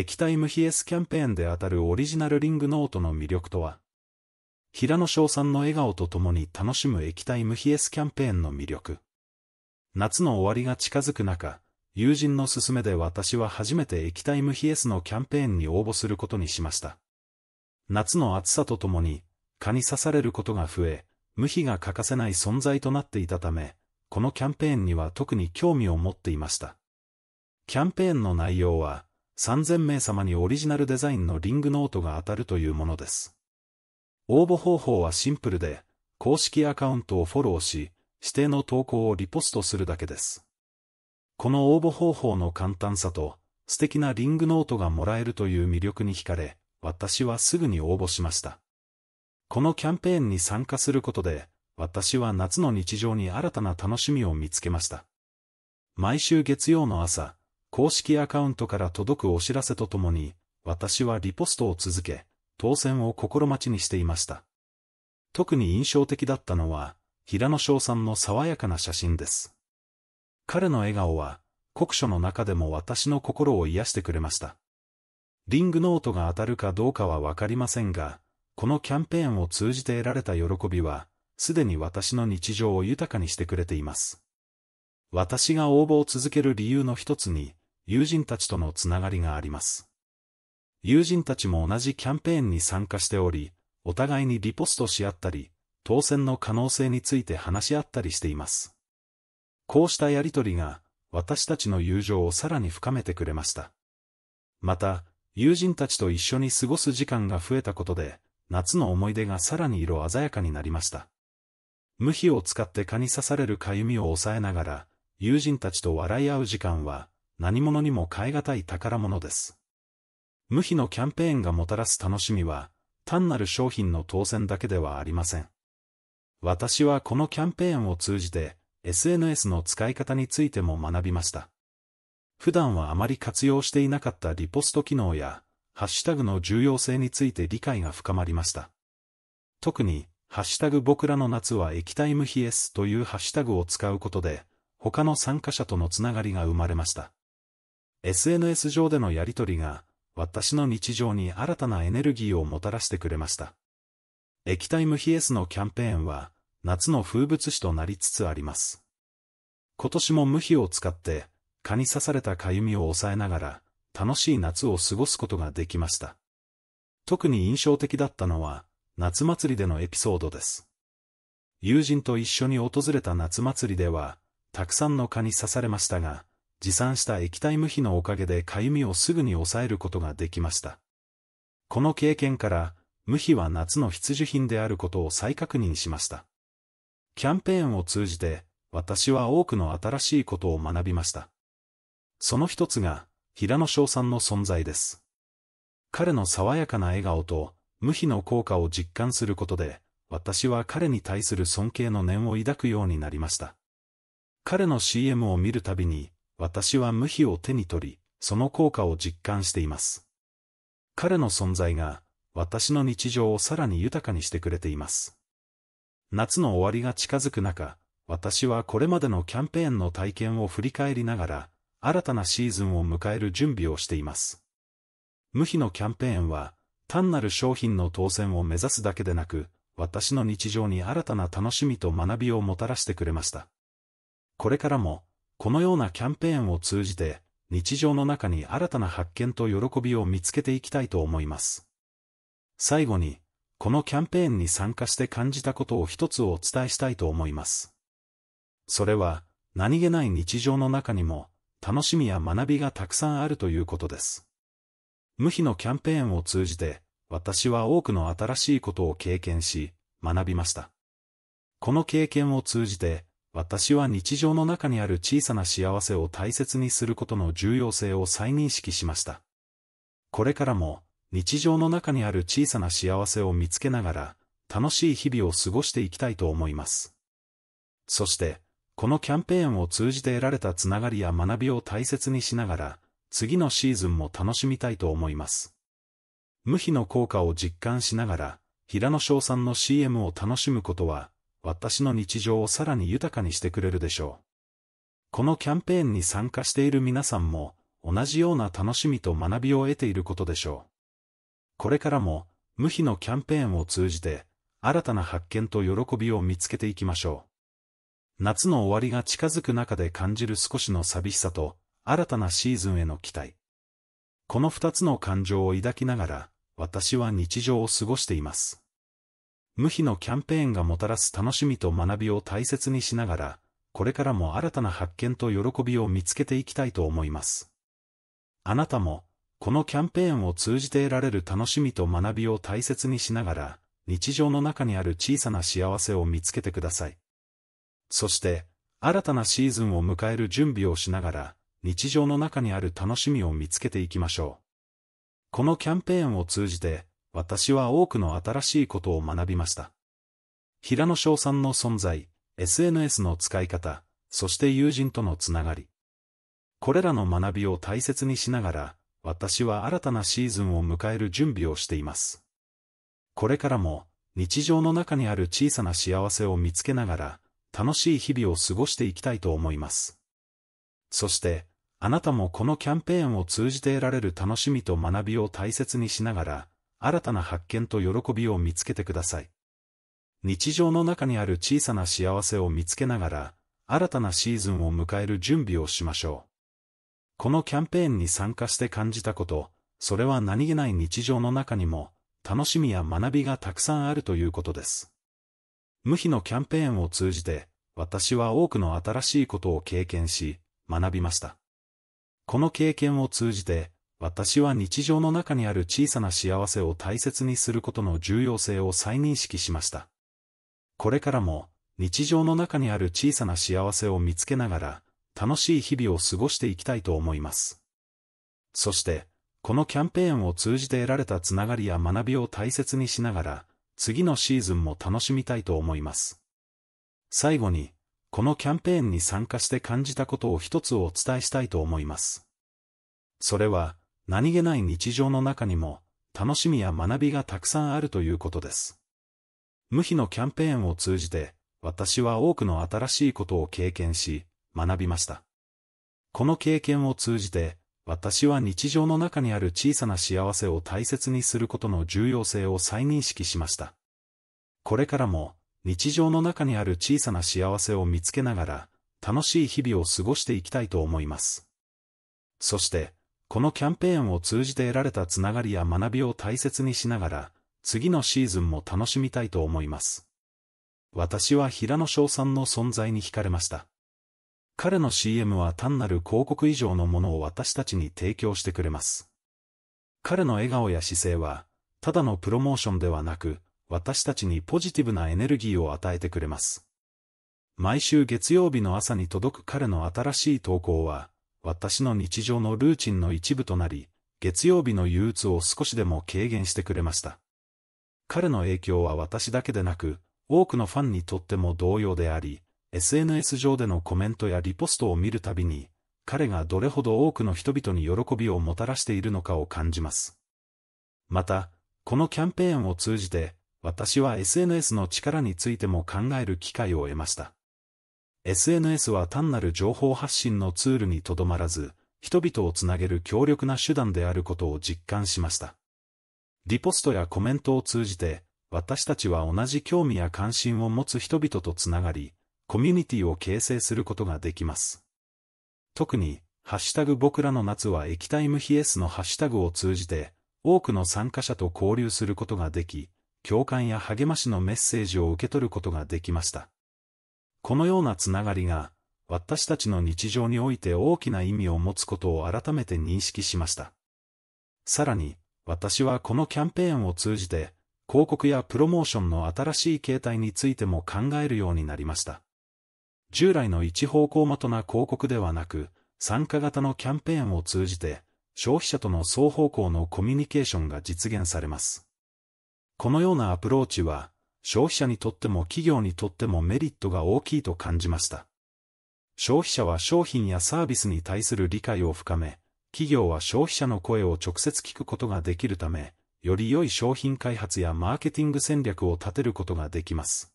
液体無比スキャンペーンであたるオリジナルリングノートの魅力とは平野翔さんの笑顔とともに楽しむ液体無比 S キャンペーンの魅力夏の終わりが近づく中、友人の勧めで私は初めて液体無比 S のキャンペーンに応募することにしました。夏の暑さとともに、蚊に刺されることが増え、無比が欠かせない存在となっていたため、このキャンペーンには特に興味を持っていました。キャンペーンの内容は、3000名様にオリジナルデザインのリングノートが当たるというものです。応募方法はシンプルで、公式アカウントをフォローし、指定の投稿をリポストするだけです。この応募方法の簡単さと、素敵なリングノートがもらえるという魅力に惹かれ、私はすぐに応募しました。このキャンペーンに参加することで、私は夏の日常に新たな楽しみを見つけました。毎週月曜の朝、公式アカウントから届くお知らせとともに、私はリポストを続け、当選を心待ちにしていました。特に印象的だったのは、平野翔さんの爽やかな写真です。彼の笑顔は、国書の中でも私の心を癒してくれました。リングノートが当たるかどうかはわかりませんが、このキャンペーンを通じて得られた喜びは、すでに私の日常を豊かにしてくれています。私が応募を続ける理由の一つに、友人たちとのつながりがあります。友人たちも同じキャンペーンに参加しており、お互いにリポストし合ったり、当選の可能性について話し合ったりしています。こうしたやりとりが、私たちの友情をさらに深めてくれました。また、友人たちと一緒に過ごす時間が増えたことで、夏の思い出がさらに色鮮やかになりました。無比を使って蚊に刺されるかゆみを抑えながら、友人たちと笑い合う時間は、何者にも変え難い宝物です。無比のキャンペーンがもたらす楽しみは、単なる商品の当選だけではありません。私はこのキャンペーンを通じて、SNS の使い方についても学びました。普段はあまり活用していなかったリポスト機能や、ハッシュタグの重要性について理解が深まりました。特に、ハッシュタグ僕らの夏は液体無比 S というハッシュタグを使うことで、他の参加者とのつながりが生まれました。SNS 上でのやりとりが、私の日常に新たなエネルギーをもたらしてくれました。液体無比 S のキャンペーンは、夏の風物詩となりつつあります。今年も無比を使って、蚊に刺されたかゆみを抑えながら、楽しい夏を過ごすことができました。特に印象的だったのは、夏祭りでのエピソードです。友人と一緒に訪れた夏祭りでは、たくさんの蚊に刺されましたが、持参した液体無比のおかげでかゆみをすぐに抑えることができました。この経験から、無比は夏の必需品であることを再確認しました。キャンペーンを通じて、私は多くの新しいことを学びました。その一つが、平野翔さんの存在です。彼の爽やかな笑顔と、無比の効果を実感することで、私は彼に対する尊敬の念を抱くようになりました。彼の CM を見るたびに、私は無比を手に取り、その効果を実感しています。彼の存在が、私の日常をさらに豊かにしてくれています。夏の終わりが近づく中、私はこれまでのキャンペーンの体験を振り返りながら、新たなシーズンを迎える準備をしています。無比のキャンペーンは、単なる商品の当選を目指すだけでなく、私の日常に新たな楽しみと学びをもたらしてくれました。これからも、このようなキャンペーンを通じて、日常の中に新たな発見と喜びを見つけていきたいと思います。最後に、このキャンペーンに参加して感じたことを一つお伝えしたいと思います。それは、何気ない日常の中にも、楽しみや学びがたくさんあるということです。無比のキャンペーンを通じて、私は多くの新しいことを経験し、学びました。この経験を通じて、私は日常の中にある小さな幸せを大切にすることの重要性を再認識しました。これからも、日常の中にある小さな幸せを見つけながら、楽しい日々を過ごしていきたいと思います。そして、このキャンペーンを通じて得られたつながりや学びを大切にしながら、次のシーズンも楽しみたいと思います。無比の効果を実感しながら、平野翔さんの CM を楽しむことは、私の日常をさらに豊かにしてくれるでしょう。このキャンペーンに参加している皆さんも、同じような楽しみと学びを得ていることでしょう。これからも、無比のキャンペーンを通じて、新たな発見と喜びを見つけていきましょう。夏の終わりが近づく中で感じる少しの寂しさと、新たなシーズンへの期待。この二つの感情を抱きながら、私は日常を過ごしています。無比のキャンペーンがもたらす楽しみと学びを大切にしながら、これからも新たな発見と喜びを見つけていきたいと思います。あなたも、このキャンペーンを通じて得られる楽しみと学びを大切にしながら、日常の中にある小さな幸せを見つけてください。そして、新たなシーズンを迎える準備をしながら、日常の中にある楽しみを見つけていきましょう。このキャンペーンを通じて、私は多くの新しいことを学びました。平野翔さんの存在、SNS の使い方、そして友人とのつながり。これらの学びを大切にしながら、私は新たなシーズンを迎える準備をしています。これからも、日常の中にある小さな幸せを見つけながら、楽しい日々を過ごしていきたいと思います。そして、あなたもこのキャンペーンを通じて得られる楽しみと学びを大切にしながら、新たな発見と喜びを見つけてください。日常の中にある小さな幸せを見つけながら、新たなシーズンを迎える準備をしましょう。このキャンペーンに参加して感じたこと、それは何気ない日常の中にも、楽しみや学びがたくさんあるということです。無比のキャンペーンを通じて、私は多くの新しいことを経験し、学びました。この経験を通じて、私は日常の中にある小さな幸せを大切にすることの重要性を再認識しました。これからも、日常の中にある小さな幸せを見つけながら、楽しい日々を過ごしていきたいと思います。そして、このキャンペーンを通じて得られたつながりや学びを大切にしながら、次のシーズンも楽しみたいと思います。最後に、このキャンペーンに参加して感じたことを一つお伝えしたいと思います。それは、何気ない日常の中にも、楽しみや学びがたくさんあるということです。無比のキャンペーンを通じて、私は多くの新しいことを経験し、学びました。この経験を通じて、私は日常の中にある小さな幸せを大切にすることの重要性を再認識しました。これからも、日常の中にある小さな幸せを見つけながら、楽しい日々を過ごしていきたいと思います。そして、このキャンペーンを通じて得られたつながりや学びを大切にしながら、次のシーズンも楽しみたいと思います。私は平野翔さんの存在に惹かれました。彼の CM は単なる広告以上のものを私たちに提供してくれます。彼の笑顔や姿勢は、ただのプロモーションではなく、私たちにポジティブなエネルギーを与えてくれます。毎週月曜日の朝に届く彼の新しい投稿は、私の日常のルーチンの一部となり、月曜日の憂鬱を少しでも軽減してくれました。彼の影響は私だけでなく、多くのファンにとっても同様であり、SNS 上でのコメントやリポストを見るたびに、彼がどれほど多くの人々に喜びをもたらしているのかを感じます。また、このキャンペーンを通じて、私は SNS の力についても考える機会を得ました。SNS は単なる情報発信のツールにとどまらず、人々をつなげる強力な手段であることを実感しました。リポストやコメントを通じて、私たちは同じ興味や関心を持つ人々とつながり、コミュニティを形成することができます。特に、ハッシュタグ僕らの夏は液体無比 S のハッシュタグを通じて、多くの参加者と交流することができ、共感や励ましのメッセージを受け取ることができました。このようなつながりが、私たちの日常において大きな意味を持つことを改めて認識しました。さらに、私はこのキャンペーンを通じて、広告やプロモーションの新しい形態についても考えるようになりました。従来の一方向的な広告ではなく、参加型のキャンペーンを通じて、消費者との双方向のコミュニケーションが実現されます。このようなアプローチは、消費者にとっても企業にとってもメリットが大きいと感じました。消費者は商品やサービスに対する理解を深め、企業は消費者の声を直接聞くことができるため、より良い商品開発やマーケティング戦略を立てることができます。